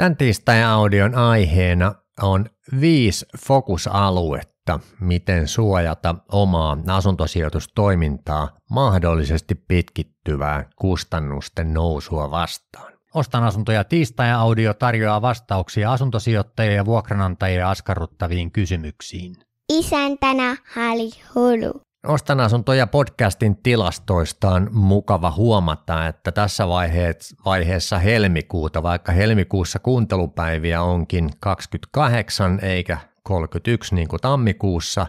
Tämän tiistain audion aiheena on viisi fokusaluetta, miten suojata omaa asuntosijoitustoimintaa mahdollisesti pitkittyvää kustannusten nousua vastaan. Ostan asuntoja tiistain audio tarjoaa vastauksia asuntosijoittajia ja vuokranantajia askarruttaviin kysymyksiin. Isäntänä Hali Hulu. Ostan asuntoja podcastin tilastoista on mukava huomata, että tässä vaiheessa helmikuuta, vaikka helmikuussa kuuntelupäiviä onkin 28 eikä 31 niin kuin tammikuussa,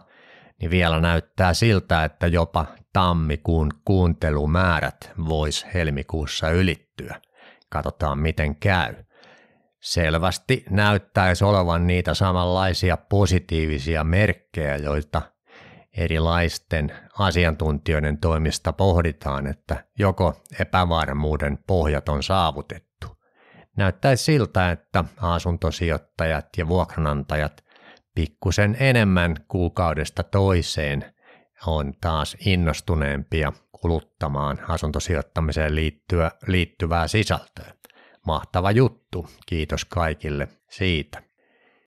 niin vielä näyttää siltä, että jopa tammikuun kuuntelumäärät vois helmikuussa ylittyä. Katsotaan miten käy. Selvästi näyttäisi olevan niitä samanlaisia positiivisia merkkejä, joita – erilaisten asiantuntijoiden toimista pohditaan, että joko epävarmuuden pohjat on saavutettu. Näyttäisi siltä, että asuntosijoittajat ja vuokranantajat pikkusen enemmän kuukaudesta toiseen on taas innostuneempia kuluttamaan asuntosijoittamiseen liittyä, liittyvää sisältöä. Mahtava juttu, kiitos kaikille siitä.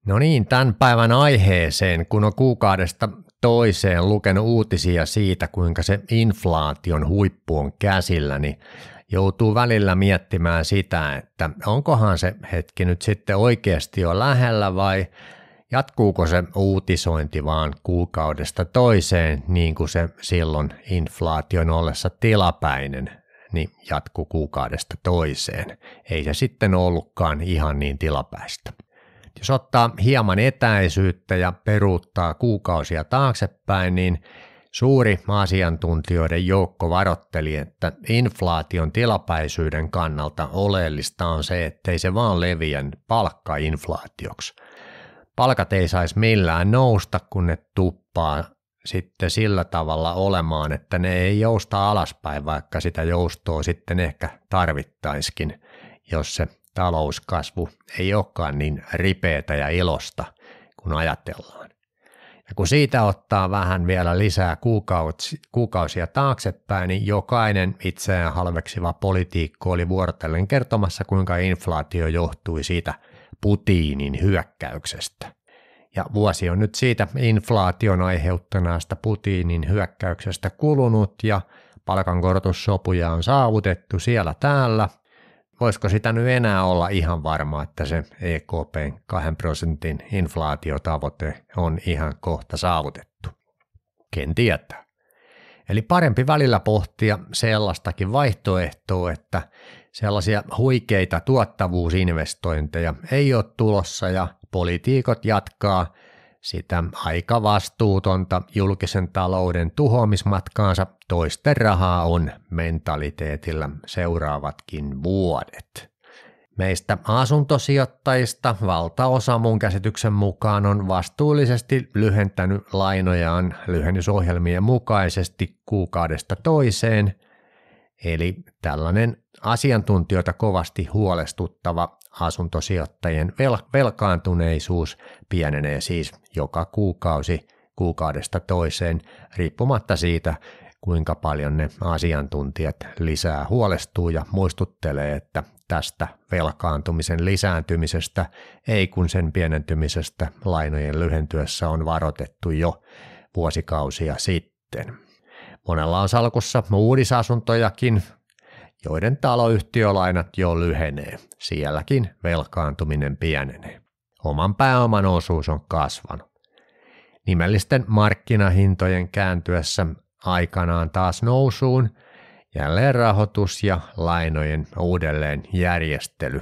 No niin, tämän päivän aiheeseen, kun on kuukaudesta toiseen lukenut uutisia siitä, kuinka se inflaation huippu on käsillä, niin joutuu välillä miettimään sitä, että onkohan se hetki nyt sitten oikeasti jo lähellä vai jatkuuko se uutisointi vaan kuukaudesta toiseen, niin kuin se silloin inflaation ollessa tilapäinen, niin jatku kuukaudesta toiseen. Ei se sitten ollutkaan ihan niin tilapäistä. Jos ottaa hieman etäisyyttä ja peruuttaa kuukausia taaksepäin, niin suuri asiantuntijoiden joukko varoitteli, että inflaation tilapäisyyden kannalta oleellista on se, ettei se vaan leviä palkkainflaatioksi. Palkat ei saisi millään nousta, kun ne tuppaa sitten sillä tavalla olemaan, että ne ei jousta alaspäin, vaikka sitä joustoa sitten ehkä tarvittaisikin, jos se talouskasvu ei olekaan niin ripeätä ja ilosta kun ajatellaan. Ja kun siitä ottaa vähän vielä lisää kuukausia taaksepäin, niin jokainen itseään halveksiva politiikko oli vuorotellen kertomassa, kuinka inflaatio johtui siitä Putinin hyökkäyksestä. Ja vuosi on nyt siitä inflaation aiheuttanaasta Putinin hyökkäyksestä kulunut ja palkankorotussopuja on saavutettu siellä täällä – voisiko sitä nyt enää olla ihan varma, että se EKPn 2 prosentin inflaatiotavoite on ihan kohta saavutettu? Ken tietää. Eli parempi välillä pohtia sellaistakin vaihtoehtoa, että sellaisia huikeita tuottavuusinvestointeja ei ole tulossa ja politiikot jatkaa sitä aika vastuutonta julkisen talouden tuhoamismatkaansa toisten rahaa on mentaliteetillä seuraavatkin vuodet. Meistä asuntosijoittajista valtaosa mun käsityksen mukaan on vastuullisesti lyhentänyt lainojaan lyhennysohjelmien mukaisesti kuukaudesta toiseen, Eli tällainen asiantuntijoita kovasti huolestuttava asuntosijoittajien velkaantuneisuus pienenee siis joka kuukausi kuukaudesta toiseen riippumatta siitä, kuinka paljon ne asiantuntijat lisää huolestuu ja muistuttelee, että tästä velkaantumisen lisääntymisestä ei kun sen pienentymisestä lainojen lyhentyessä on varoitettu jo vuosikausia sitten. Monella on salkussa uudisasuntojakin, joiden taloyhtiölainat jo lyhenee. Sielläkin velkaantuminen pienenee. Oman pääoman osuus on kasvanut. Nimellisten markkinahintojen kääntyessä aikanaan taas nousuun – jälleen rahoitus ja lainojen uudelleen järjestely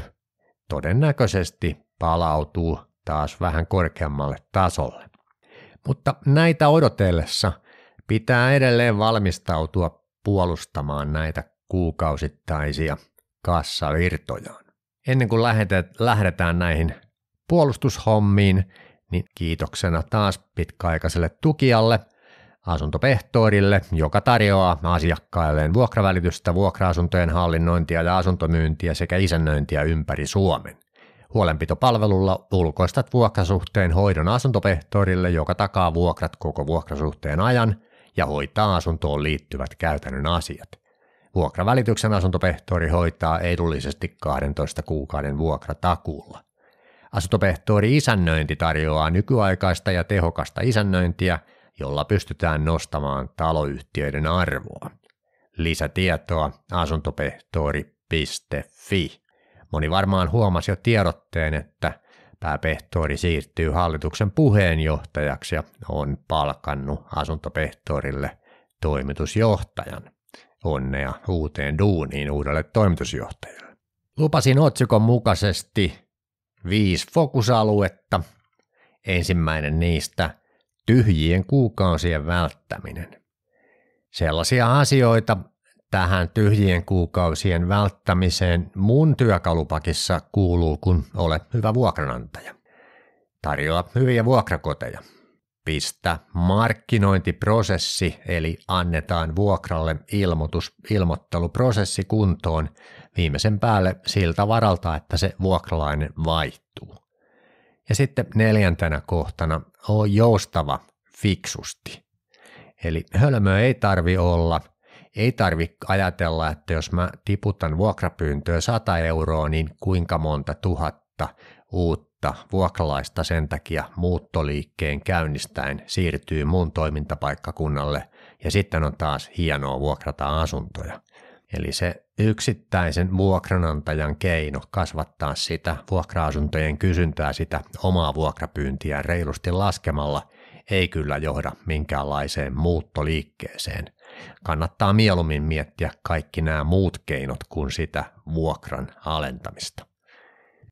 todennäköisesti palautuu taas vähän korkeammalle tasolle. Mutta näitä odotellessa Pitää edelleen valmistautua puolustamaan näitä kuukausittaisia kassavirtojaan. Ennen kuin lähdetään näihin puolustushommiin, niin kiitoksena taas pitkäaikaiselle tukijalle, asuntopehtoorille, joka tarjoaa asiakkailleen vuokravälitystä, vuokra-asuntojen hallinnointia ja asuntomyyntiä sekä isännöintiä ympäri Suomen. Huolenpitopalvelulla ulkoistat vuokrasuhteen hoidon asuntopehtorille, joka takaa vuokrat koko vuokrasuhteen ajan – ja hoitaa asuntoon liittyvät käytännön asiat. Vuokravälityksen asuntopehtori hoitaa edullisesti 12 kuukauden vuokratakuulla. Asuntopehtori isännöinti tarjoaa nykyaikaista ja tehokasta isännöintiä, jolla pystytään nostamaan taloyhtiöiden arvoa. Lisätietoa asuntopehtori.fi. Moni varmaan huomasi jo tiedotteen, että pääpehtori siirtyy hallituksen puheenjohtajaksi ja on palkannut asuntopehtorille toimitusjohtajan. Onnea uuteen duuniin uudelle toimitusjohtajalle. Lupasin otsikon mukaisesti viisi fokusaluetta. Ensimmäinen niistä tyhjien kuukausien välttäminen. Sellaisia asioita, tähän tyhjien kuukausien välttämiseen mun työkalupakissa kuuluu, kun ole hyvä vuokranantaja. Tarjoa hyviä vuokrakoteja. Pistä markkinointiprosessi, eli annetaan vuokralle ilmoitus, ilmoitteluprosessi kuntoon viimeisen päälle siltä varalta, että se vuokralainen vaihtuu. Ja sitten neljäntenä kohtana on joustava fiksusti. Eli hölmö ei tarvi olla – ei tarvitse ajatella, että jos mä tiputan vuokrapyyntöä 100 euroa, niin kuinka monta tuhatta uutta vuokralaista sen takia muuttoliikkeen käynnistäen siirtyy mun toimintapaikkakunnalle ja sitten on taas hienoa vuokrata asuntoja. Eli se yksittäisen vuokranantajan keino kasvattaa sitä vuokra-asuntojen kysyntää, sitä omaa vuokrapyyntiä reilusti laskemalla, ei kyllä johda minkäänlaiseen muuttoliikkeeseen – kannattaa mieluummin miettiä kaikki nämä muut keinot kuin sitä vuokran alentamista.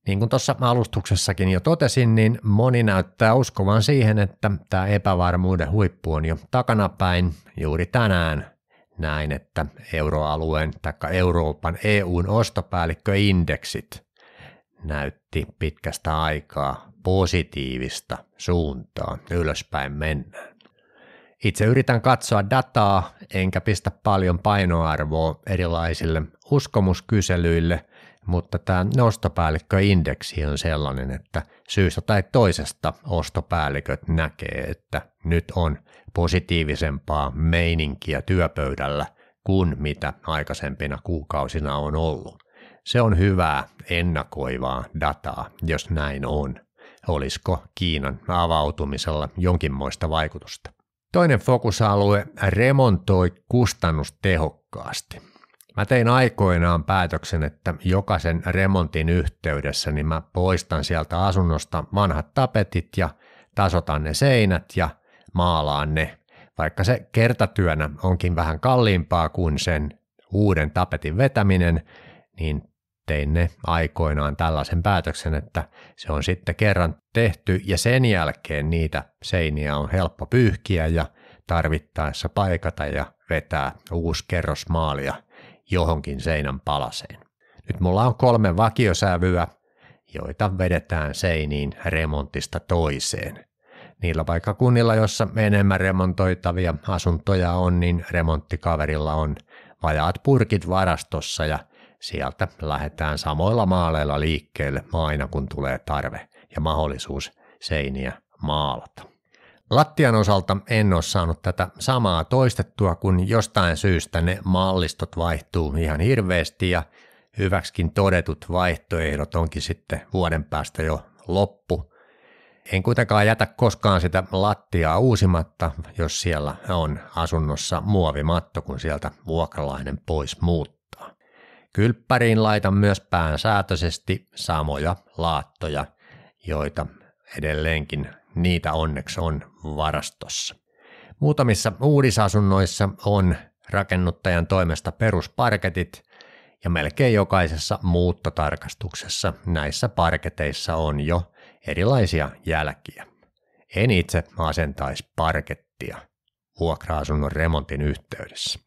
Niin kuin tuossa alustuksessakin jo totesin, niin moni näyttää uskovan siihen, että tämä epävarmuuden huippu on jo takanapäin juuri tänään näin, että euroalueen tai Euroopan EUn ostopäällikköindeksit näytti pitkästä aikaa positiivista suuntaa ylöspäin mennään. Itse yritän katsoa dataa, enkä pistä paljon painoarvoa erilaisille uskomuskyselyille, mutta tämä nostopäällikköindeksi on sellainen, että syystä tai toisesta ostopäälliköt näkee, että nyt on positiivisempaa meininkiä työpöydällä kuin mitä aikaisempina kuukausina on ollut. Se on hyvää ennakoivaa dataa, jos näin on. Olisiko Kiinan avautumisella jonkinmoista vaikutusta? Toinen fokusalue remontoi kustannustehokkaasti. Mä tein aikoinaan päätöksen, että jokaisen remontin yhteydessä niin mä poistan sieltä asunnosta vanhat tapetit ja tasotan ne seinät ja maalaan ne, vaikka se kertatyönä onkin vähän kalliimpaa kuin sen uuden tapetin vetäminen, niin tein ne aikoinaan tällaisen päätöksen, että se on sitten kerran tehty ja sen jälkeen niitä seiniä on helppo pyyhkiä ja tarvittaessa paikata ja vetää uusi kerros maalia johonkin seinän palaseen. Nyt mulla on kolme vakiosävyä, joita vedetään seiniin remontista toiseen. Niillä paikkakunnilla, jossa enemmän remontoitavia asuntoja on, niin remonttikaverilla on vajaat purkit varastossa ja Sieltä lähdetään samoilla maaleilla liikkeelle aina kun tulee tarve ja mahdollisuus seiniä maalata. Lattian osalta en ole saanut tätä samaa toistettua, kun jostain syystä ne mallistot vaihtuu ihan hirveästi ja hyväkskin todetut vaihtoehdot onkin sitten vuoden päästä jo loppu. En kuitenkaan jätä koskaan sitä lattiaa uusimatta, jos siellä on asunnossa muovimatto, kun sieltä vuokralainen pois muuttuu. Kylppäriin laitan myös päänsäätöisesti samoja laattoja, joita edelleenkin niitä onneksi on varastossa. Muutamissa uudisasunnoissa on rakennuttajan toimesta perusparketit ja melkein jokaisessa muuttotarkastuksessa näissä parketeissa on jo erilaisia jälkiä. En itse asentaisi parkettia vuokra-asunnon remontin yhteydessä.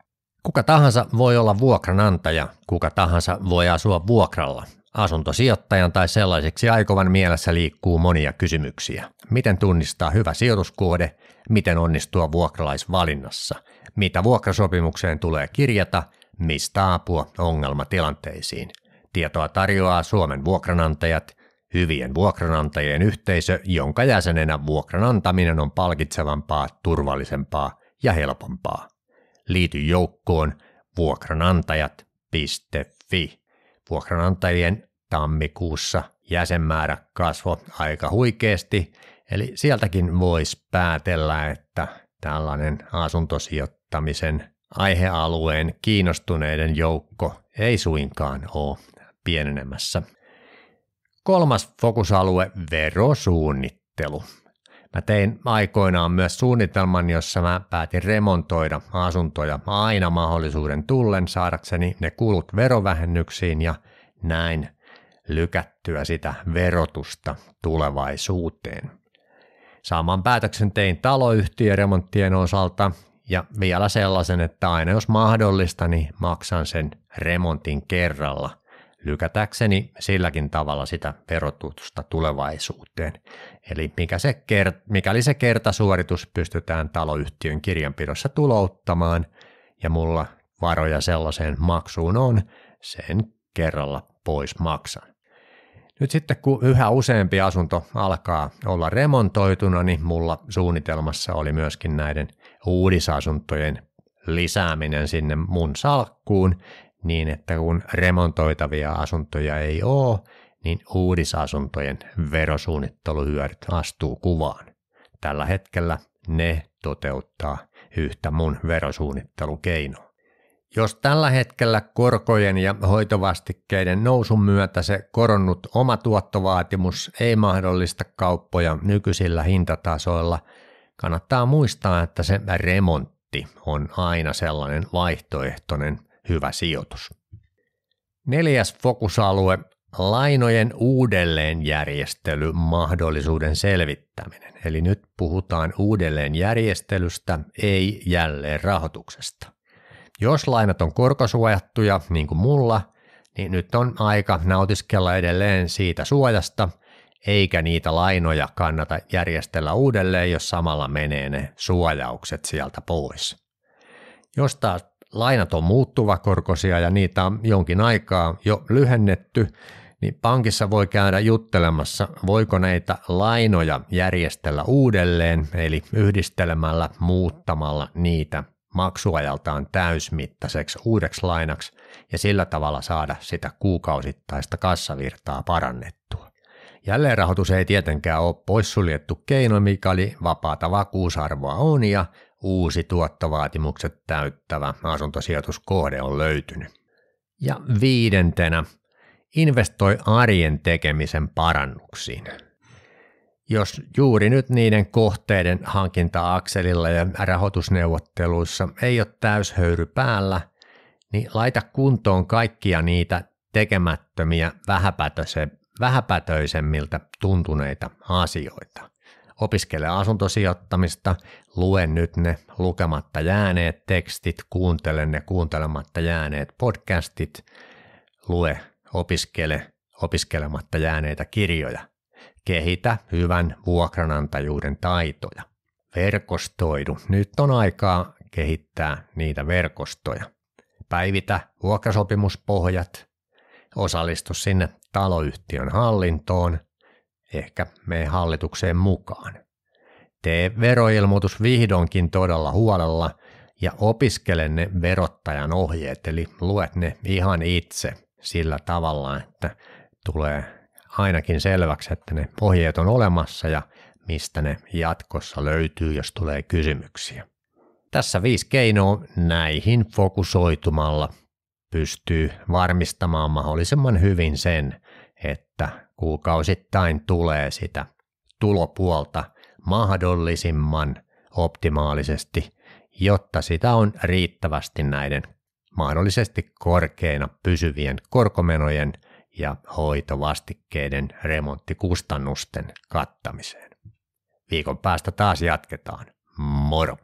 Kuka tahansa voi olla vuokranantaja, kuka tahansa voi asua vuokralla. Asuntosijoittajan tai sellaiseksi aikovan mielessä liikkuu monia kysymyksiä. Miten tunnistaa hyvä sijoituskohde? Miten onnistua vuokralaisvalinnassa? Mitä vuokrasopimukseen tulee kirjata? Mistä apua ongelmatilanteisiin? Tietoa tarjoaa Suomen vuokranantajat, hyvien vuokranantajien yhteisö, jonka jäsenenä vuokranantaminen on palkitsevampaa, turvallisempaa ja helpompaa. Liity joukkoon vuokranantajat.fi. Vuokranantajien tammikuussa jäsenmäärä kasvoi aika huikeasti, eli sieltäkin voisi päätellä, että tällainen asuntosijoittamisen aihealueen kiinnostuneiden joukko ei suinkaan ole pienenemässä. Kolmas fokusalue, verosuunnittelu. Mä tein aikoinaan myös suunnitelman, jossa mä päätin remontoida asuntoja aina mahdollisuuden tullen saadakseni ne kulut verovähennyksiin ja näin lykättyä sitä verotusta tulevaisuuteen. Saaman päätöksen tein taloyhtiöremonttien osalta ja vielä sellaisen, että aina jos mahdollista, niin maksan sen remontin kerralla – lykätäkseni silläkin tavalla sitä verotusta tulevaisuuteen. Eli mikä se kert- mikäli se kertasuoritus pystytään taloyhtiön kirjanpidossa tulouttamaan ja mulla varoja sellaiseen maksuun on, sen kerralla pois maksan. Nyt sitten kun yhä useampi asunto alkaa olla remontoituna, niin mulla suunnitelmassa oli myöskin näiden uudisasuntojen lisääminen sinne mun salkkuun, niin, että kun remontoitavia asuntoja ei ole, niin uudisasuntojen verosuunnitteluhyödyt astuu kuvaan. Tällä hetkellä ne toteuttaa yhtä mun verosuunnittelukeinoa. Jos tällä hetkellä korkojen ja hoitovastikkeiden nousun myötä se koronnut oma tuottovaatimus ei mahdollista kauppoja nykyisillä hintatasoilla, kannattaa muistaa, että se remontti on aina sellainen vaihtoehtoinen hyvä sijoitus. Neljäs fokusalue, lainojen uudelleenjärjestely mahdollisuuden selvittäminen. Eli nyt puhutaan uudelleenjärjestelystä, ei jälleen rahoituksesta. Jos lainat on korkosuojattuja, niin kuin mulla, niin nyt on aika nautiskella edelleen siitä suojasta, eikä niitä lainoja kannata järjestellä uudelleen, jos samalla menee ne suojaukset sieltä pois. Jos taas lainat on korkosia ja niitä on jonkin aikaa jo lyhennetty, niin pankissa voi käydä juttelemassa, voiko näitä lainoja järjestellä uudelleen, eli yhdistelemällä, muuttamalla niitä maksuajaltaan täysmittaiseksi uudeksi lainaksi ja sillä tavalla saada sitä kuukausittaista kassavirtaa parannettua. Jälleenrahoitus ei tietenkään ole poissuljettu keino, mikäli vapaata vakuusarvoa on ja uusi tuottovaatimukset täyttävä asuntosijoituskohde on löytynyt. Ja viidentenä, investoi arjen tekemisen parannuksiin. Jos juuri nyt niiden kohteiden hankinta-akselilla ja rahoitusneuvotteluissa ei ole täyshöyry päällä, niin laita kuntoon kaikkia niitä tekemättömiä vähäpätöisiä vähäpätöisemmiltä tuntuneita asioita. Opiskele asuntosijoittamista, lue nyt ne lukematta jääneet tekstit, kuuntele ne kuuntelematta jääneet podcastit, lue, opiskele opiskelematta jääneitä kirjoja. Kehitä hyvän vuokranantajuuden taitoja. Verkostoidu. Nyt on aikaa kehittää niitä verkostoja. Päivitä vuokrasopimuspohjat, osallistu sinne taloyhtiön hallintoon, ehkä me hallitukseen mukaan. Tee veroilmoitus vihdoinkin todella huolella ja opiskele ne verottajan ohjeet, eli luet ne ihan itse sillä tavalla, että tulee ainakin selväksi, että ne ohjeet on olemassa ja mistä ne jatkossa löytyy, jos tulee kysymyksiä. Tässä viisi keinoa näihin fokusoitumalla pystyy varmistamaan mahdollisimman hyvin sen, että kuukausittain tulee sitä tulopuolta mahdollisimman optimaalisesti, jotta sitä on riittävästi näiden mahdollisesti korkeina pysyvien korkomenojen ja hoitovastikkeiden remonttikustannusten kattamiseen. Viikon päästä taas jatketaan. Moro!